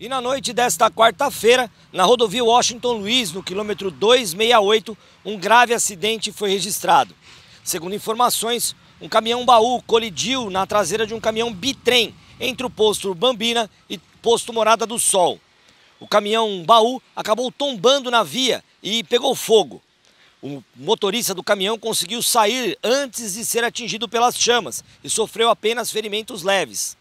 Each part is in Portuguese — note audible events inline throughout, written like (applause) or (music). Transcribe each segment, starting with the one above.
E na noite desta quarta-feira, na rodovia Washington Luiz, no quilômetro 268, um grave acidente foi registrado. Segundo informações, um caminhão-baú colidiu na traseira de um caminhão bitrem entre o posto Bambina e posto Morada do Sol. O caminhão-baú acabou tombando na via e pegou fogo. O motorista do caminhão conseguiu sair antes de ser atingido pelas chamas e sofreu apenas ferimentos leves.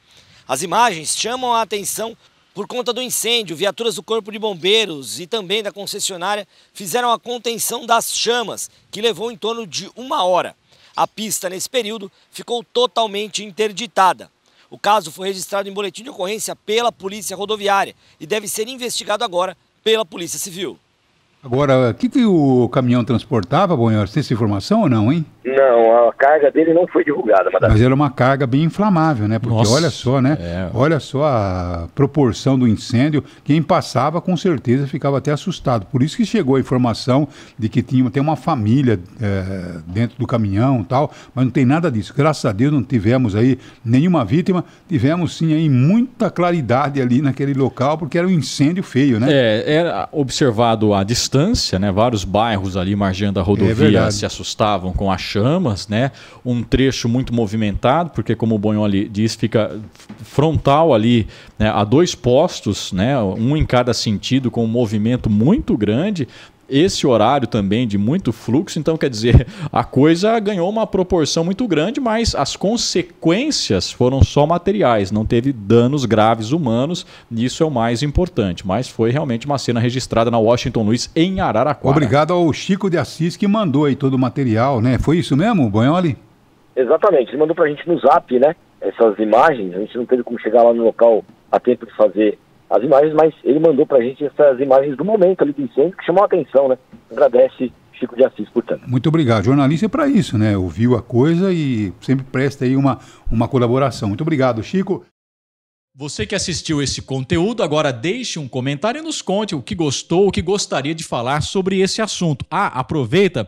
As imagens chamam a atenção por conta do incêndio, viaturas do Corpo de Bombeiros e também da concessionária fizeram a contenção das chamas, que levou em torno de uma hora. A pista, nesse período, ficou totalmente interditada. O caso foi registrado em boletim de ocorrência pela Polícia Rodoviária e deve ser investigado agora pela Polícia Civil. Agora, o que, que o caminhão transportava, Bonhor? Tem essa informação ou não, hein? Não, a carga dele não foi divulgada. Mas, mas era uma carga bem inflamável, né? Porque Nossa, olha só, né? É. Olha só a proporção do incêndio. Quem passava, com certeza, ficava até assustado. Por isso que chegou a informação de que tinha até uma família é, dentro do caminhão e tal. Mas não tem nada disso. Graças a Deus não tivemos aí nenhuma vítima. Tivemos, sim, aí muita claridade ali naquele local, porque era um incêndio feio, né? É, era observado a distância distância, né? Vários bairros ali margeando a é rodovia é se assustavam com as chamas, né? Um trecho muito movimentado, porque como o Bonholi diz, fica frontal ali né? a dois postos, né? Um em cada sentido com um movimento muito grande, esse horário também de muito fluxo, então quer dizer, (laughs) a coisa ganhou uma proporção muito grande, mas as consequências foram só materiais, não teve danos graves humanos, isso é o mais importante, mas foi realmente uma cena registrada na Washington Luiz em Araraquara. Obrigado ao Chico de Assis que mandou aí todo o material, né? Foi isso mesmo, Bonholi? Exatamente, ele mandou pra gente no zap, né? Essas imagens, a gente não teve como chegar lá no local a tempo de fazer as imagens, mas ele mandou para a gente essas imagens do momento ali do incêndio, que chamou a atenção, né? Agradece Chico de Assis, portanto. Muito obrigado. Jornalista é para isso, né? Ouviu a coisa e sempre presta aí uma, uma colaboração. Muito obrigado, Chico. Você que assistiu esse conteúdo, agora deixe um comentário e nos conte o que gostou, o que gostaria de falar sobre esse assunto. Ah, aproveita,